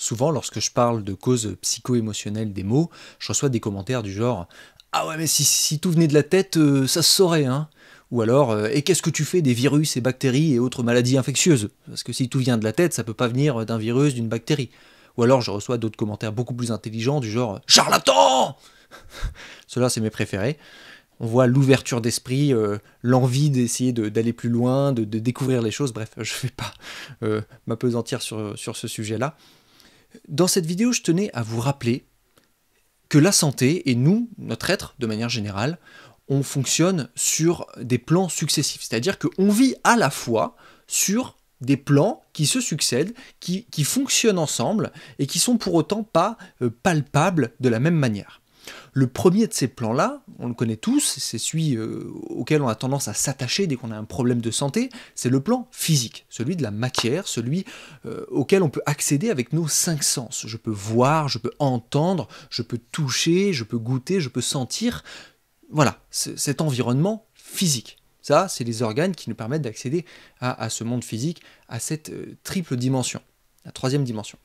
Souvent, lorsque je parle de causes psycho-émotionnelles des mots, je reçois des commentaires du genre Ah ouais, mais si, tout venait de la tête, euh, ça se saurait, hein Ou alors euh, Et qu'est-ce que tu fais des virus et bactéries et autres maladies infectieuses Parce que si tout vient de la tête, ça peut pas venir d'un virus, d'une bactérie. Ou alors je reçois d'autres commentaires beaucoup plus intelligents du genre Charlatan Cela, c'est mes préférés. On voit l'ouverture d'esprit, euh, l'envie d'essayer d'aller plus loin, de, découvrir les choses. Bref, je ne vais pas m'apesantir sur ce sujet-là. Dans cette vidéo, je tenais à vous rappeler que la santé et nous, notre être de manière générale, on fonctionne sur des plans successifs. C'est-à-dire qu'on vit à la fois sur des plans qui se succèdent, qui, qui, fonctionnent ensemble et qui sont pour autant pas euh, palpables de la même manière. Le premier de ces plans-là, on le connaît tous, c'est celui euh, auquel on a tendance à s'attacher dès qu'on a un problème de santé, c'est le plan physique, celui de la matière, celui euh, auquel on peut accéder avec nos cinq sens. Je peux voir, je peux entendre, je peux toucher, je peux goûter, je peux sentir. Voilà, cet environnement physique. Ça, c'est les organes qui nous permettent d'accéder à, ce monde physique, à cette euh, triple dimension, la troisième dimension.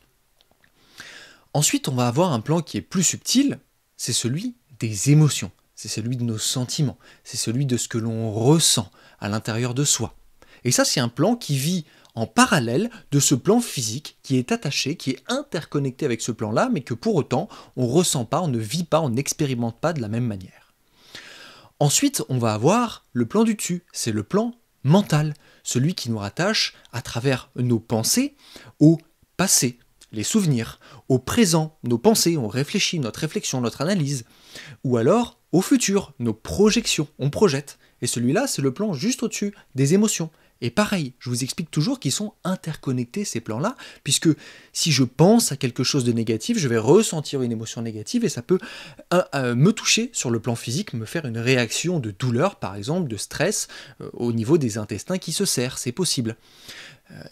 Ensuite, on va avoir un plan qui est plus subtil, c'est celui des émotions, c'est celui de nos sentiments, c'est celui de ce que l'on ressent à l'intérieur de soi. Et ça, c'est un plan qui vit en parallèle de ce plan physique qui est attaché, qui est interconnecté avec ce plan-là, mais que pour autant, on ne ressent pas, on ne vit pas, on n'expérimente pas de la même manière. Ensuite, on va avoir le plan du dessus, c'est le plan mental, celui qui nous rattache à travers nos pensées au passé, les souvenirs, au présent, nos pensées, on réfléchit, notre réflexion, notre analyse, ou alors au futur, nos projections, on projette. Et celui-là, c'est le plan juste au-dessus des émotions. Et pareil, je vous explique toujours qu'ils sont interconnectés ces plans-là, puisque si je pense à quelque chose de négatif, je vais ressentir une émotion négative et ça peut euh, euh, me toucher sur le plan physique, me faire une réaction de douleur, par exemple, de stress euh, au niveau des intestins qui se serrent, c'est possible.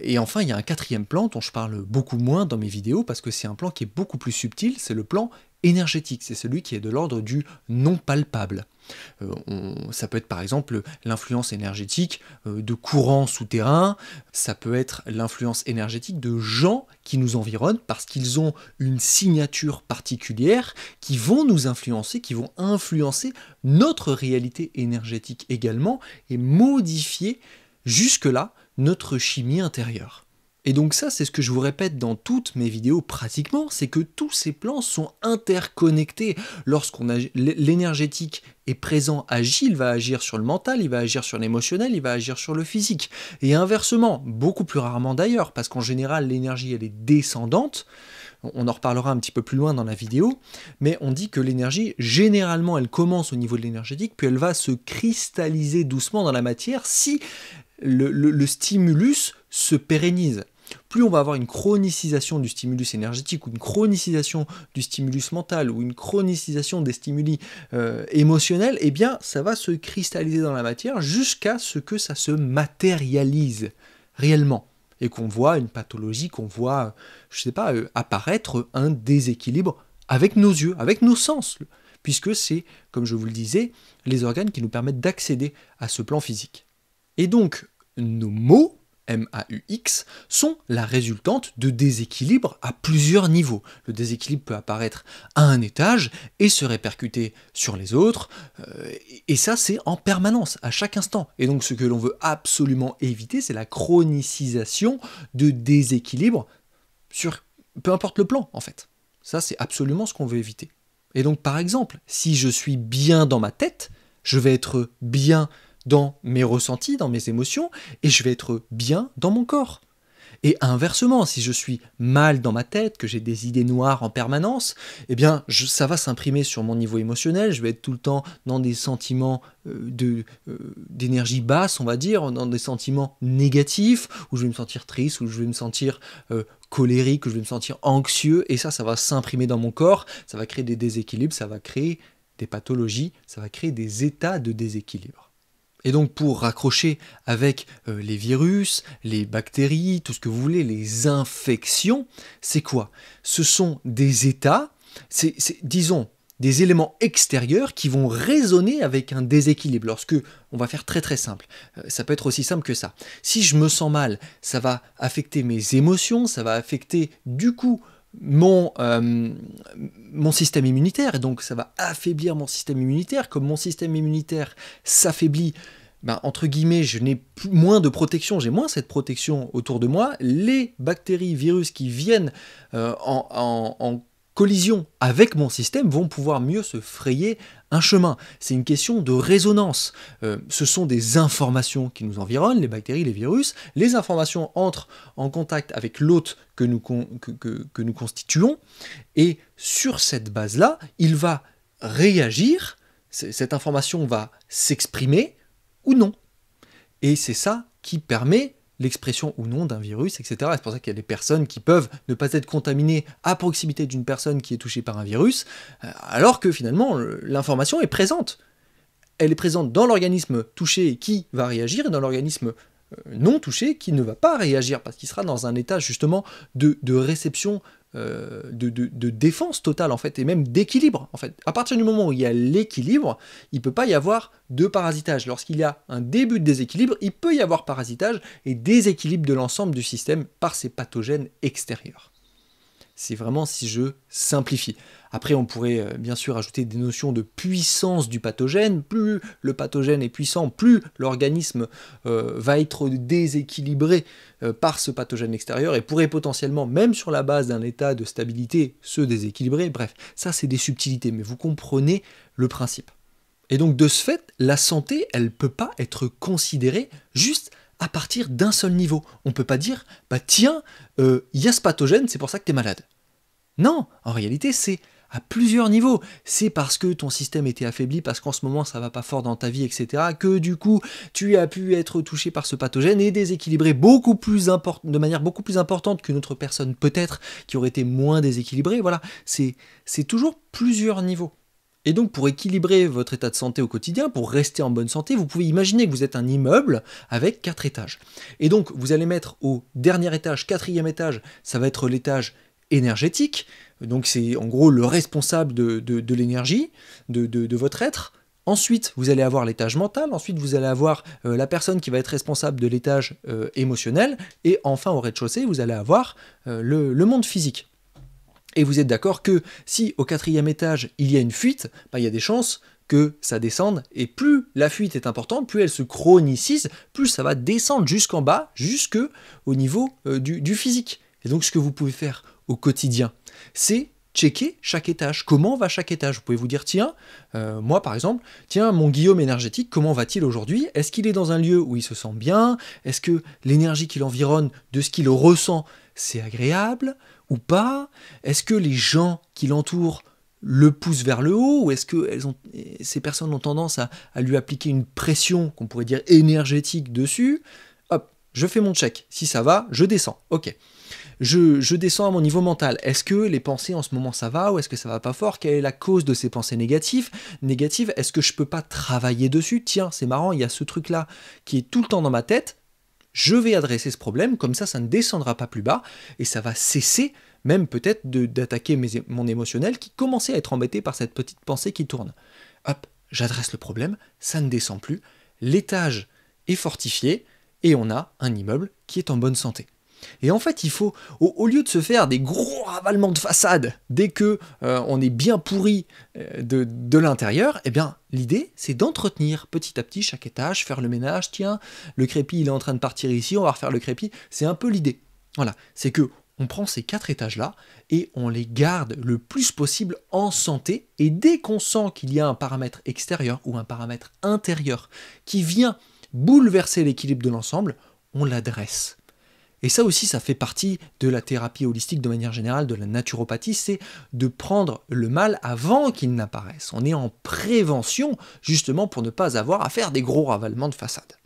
Et enfin, il y a un quatrième plan dont je parle beaucoup moins dans mes vidéos parce que c'est un plan qui est beaucoup plus subtil, c'est le plan énergétique, c'est celui qui est de l'ordre du non palpable. Euh, ça peut être par exemple l'influence énergétique euh, de courants souterrains, ça peut être l'influence énergétique de gens qui nous environnent parce qu'ils ont une signature particulière qui vont nous influencer, qui vont influencer notre réalité énergétique également et modifier jusque-là notre chimie intérieure. Et donc ça, c'est ce que je vous répète dans toutes mes vidéos pratiquement, c'est que tous ces plans sont interconnectés. Lorsqu'on a l'énergétique est présent, agit, il va agir sur le mental, il va agir sur l'émotionnel, il va agir sur le physique. Et inversement, beaucoup plus rarement d'ailleurs, parce qu'en général l'énergie elle est descendante. On en reparlera un petit peu plus loin dans la vidéo, mais on dit que l'énergie, généralement, elle commence au niveau de l'énergétique, puis elle va se cristalliser doucement dans la matière si le stimulus se pérennise plus on va avoir une chronicisation du stimulus énergétique ou une chronicisation du stimulus mental ou une chronicisation des stimuli euh, émotionnels, eh bien ça va se cristalliser dans la matière jusqu'à ce que ça se matérialise réellement et qu'on voit une pathologie, qu'on voit, je sais pas, euh, apparaître un déséquilibre avec nos yeux, avec nos sens, puisque c'est, comme je vous le disais, les organes qui nous permettent d'accéder à ce plan physique. Et donc, nos mots MAUX sont la résultante de déséquilibres à plusieurs niveaux. Le déséquilibre peut apparaître à un étage et se répercuter sur les autres, euh, et ça c'est en permanence, à chaque instant. Et donc ce que l'on veut absolument éviter, c'est la chronicisation de déséquilibres sur peu importe le plan en fait. Ça c'est absolument ce qu'on veut éviter. Et donc par exemple, si je suis bien dans ma tête, je vais être bien dans mes ressentis, dans mes émotions, et je vais être bien dans mon corps. Et inversement, si je suis mal dans ma tête, que j'ai des idées noires en permanence, eh bien, ça va s'imprimer sur mon niveau émotionnel. Je vais être tout le temps dans des sentiments euh, euh, d'énergie basse, on va dire, dans des sentiments négatifs, où je vais me sentir triste, où je vais me sentir euh, colérique, où je vais me sentir anxieux. Et ça, ça va s'imprimer dans mon corps. Ça va créer des déséquilibres, ça va créer des pathologies, ça va créer des états de déséquilibre. Et donc pour raccrocher avec euh, les virus, les bactéries, tout ce que vous voulez, les infections, c'est quoi Ce sont des états, c'est, disons, des éléments extérieurs qui vont résonner avec un déséquilibre. Lorsque, on va faire très très simple, euh, ça peut être aussi simple que ça. Si je me sens mal, ça va affecter mes émotions, ça va affecter du coup mon, euh, mon système immunitaire, et donc ça va affaiblir mon système immunitaire. Comme mon système immunitaire s'affaiblit, ben, entre guillemets, je n'ai moins de protection, j'ai moins cette protection autour de moi. Les bactéries, virus qui viennent euh, en, en, en collision avec mon système vont pouvoir mieux se frayer un chemin. C'est une question de résonance. Euh, ce sont des informations qui nous environnent, les bactéries, les virus. Les informations entrent en contact avec l'hôte que nous constituons. Et sur cette base-là, il va réagir. Cette information va s'exprimer ou non. Et c'est ça qui permet l'expression ou non d'un virus, etc. C'est pour ça qu'il y a des personnes qui peuvent ne pas être contaminées à proximité d'une personne qui est touchée par un virus, euh, alors que finalement l'information est présente. Elle est présente dans l'organisme touché qui va réagir et dans l'organisme euh, non touché qui ne va pas réagir parce qu'il sera dans un état justement de, de réception euh, de, défense totale en fait, et même d'équilibre en fait. À partir du moment où il y a l'équilibre, il ne peut pas y avoir de parasitage. Lorsqu'il y a un début de déséquilibre, il peut y avoir parasitage et déséquilibre de l'ensemble du système par ces pathogènes extérieurs. C'est vraiment si je simplifie. Après, on pourrait euh, bien sûr ajouter des notions de puissance du pathogène. Plus le pathogène est puissant, plus l'organisme euh, va être déséquilibré euh, par ce pathogène extérieur et pourrait potentiellement, même sur la base d'un état de stabilité, se déséquilibrer. Bref, ça c'est des subtilités, mais vous comprenez le principe. Et donc de ce fait, la santé, elle ne peut pas être considérée juste à partir d'un seul niveau. On ne peut pas dire, bah tiens, il y a ce pathogène, c'est pour ça que tu es malade. Non, en réalité, c'est à plusieurs niveaux. C'est parce que ton système était affaibli, parce qu'en ce moment ça va pas fort dans ta vie, etc., que du coup tu as pu être touché par ce pathogène et déséquilibré beaucoup plus de manière beaucoup plus importante qu'une autre personne peut-être qui aurait été moins déséquilibrée. Voilà, c'est toujours plusieurs niveaux. Et donc pour équilibrer votre état de santé au quotidien, pour rester en bonne santé, vous pouvez imaginer que vous êtes un immeuble avec quatre étages. Et donc vous allez mettre au dernier étage, quatrième étage, ça va être l'étage énergétique, donc c'est en gros le responsable de, de, l'énergie, de, votre être. Ensuite, vous allez avoir l'étage mental, ensuite vous allez avoir euh, la personne qui va être responsable de l'étage euh, émotionnel, et enfin au rez-de-chaussée, vous allez avoir euh, le, monde physique. Et vous êtes d'accord que si au quatrième étage il y a une fuite, bah, il y a des chances que ça descende. Et plus la fuite est importante, plus elle se chronicise, plus ça va descendre jusqu'en bas, jusque au niveau du, physique. Et donc, ce que vous pouvez faire au quotidien, c'est checker chaque étage. Comment va chaque étage Vous pouvez vous dire, tiens, euh, moi par exemple, tiens, mon Guillaume énergétique, comment va-t-il aujourd'hui Est-ce qu'il est dans un lieu où il se sent bien Est-ce que l'énergie qui l'environne, de ce qu'il ressent, c'est agréable ou pas Est-ce que les gens qui l'entourent le poussent vers le haut ou est-ce que ces personnes ont tendance à, à lui appliquer une pression qu'on pourrait dire énergétique dessus Hop, je fais mon check. Si ça va, je descends. Ok je, descends à mon niveau mental. Est-ce que les pensées en ce moment ça va ou est-ce que ça va pas fort Quelle est la cause de ces pensées négatives Négatives, est-ce que je peux pas travailler dessus Tiens, c'est marrant, il y a ce truc-là qui est tout le temps dans ma tête. Je vais adresser ce problème, comme ça, ça ne descendra pas plus bas et ça va cesser même peut-être d'attaquer mon émotionnel qui commençait à être embêté par cette petite pensée qui tourne. Hop, j'adresse le problème, ça ne descend plus, l'étage est fortifié et on a un immeuble qui est en bonne santé. Et en fait, il faut, au, lieu de se faire des gros ravalements de façade dès que euh, on est bien pourri euh, de, l'intérieur, eh bien, l'idée, c'est d'entretenir petit à petit chaque étage, faire le ménage. Tiens, le crépi, il est en train de partir ici, on va refaire le crépi. C'est un peu l'idée. Voilà, c'est que on prend ces quatre étages-là et on les garde le plus possible en santé. Et dès qu'on sent qu'il y a un paramètre extérieur ou un paramètre intérieur qui vient bouleverser l'équilibre de l'ensemble, on l'adresse et ça aussi, ça fait partie de la thérapie holistique de manière générale, de la naturopathie, c'est de prendre le mal avant qu'il n'apparaisse. On est en prévention justement pour ne pas avoir à faire des gros ravalements de façade.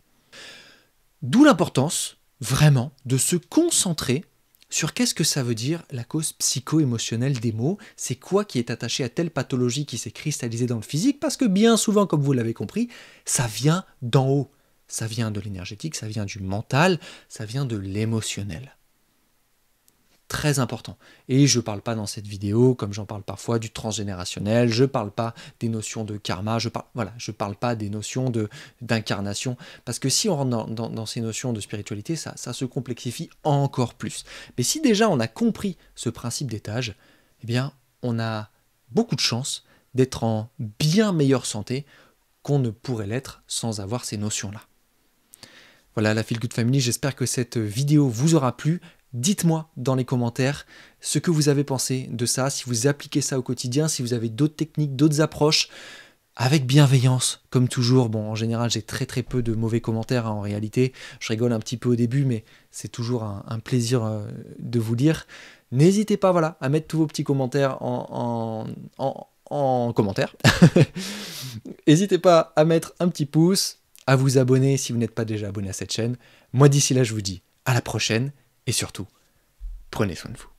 D'où l'importance vraiment de se concentrer sur qu'est-ce que ça veut dire la cause psycho-émotionnelle des mots, c'est quoi qui est attaché à telle pathologie qui s'est cristallisée dans le physique, parce que bien souvent, comme vous l'avez compris, ça vient d'en haut, ça vient de l'énergétique, ça vient du mental, ça vient de l'émotionnel. Très important. Et je ne parle pas dans cette vidéo, comme j'en parle parfois, du transgénérationnel, je ne parle pas des notions de karma, je ne parle, voilà, parle pas des notions d'incarnation, parce que si on rentre dans, ces notions de spiritualité, ça, ça se complexifie encore plus. Mais si déjà on a compris ce principe d'étage, eh bien, on a beaucoup de chance d'être en bien meilleure santé qu'on ne pourrait l'être sans avoir ces notions-là. Voilà la Feel Good Family, j'espère que cette vidéo vous aura plu. Dites-moi dans les commentaires ce que vous avez pensé de ça, si vous appliquez ça au quotidien, si vous avez d'autres techniques, d'autres approches, avec bienveillance, comme toujours. Bon, en général, j'ai très très peu de mauvais commentaires hein, en réalité. Je rigole un petit peu au début, mais c'est toujours un, plaisir euh, de vous lire. N'hésitez pas voilà, à mettre tous vos petits commentaires en, en, en commentaire. N'hésitez pas à mettre un petit pouce, à vous abonner si vous n'êtes pas déjà abonné à cette chaîne. Moi d'ici là, je vous dis à la prochaine et surtout, prenez soin de vous.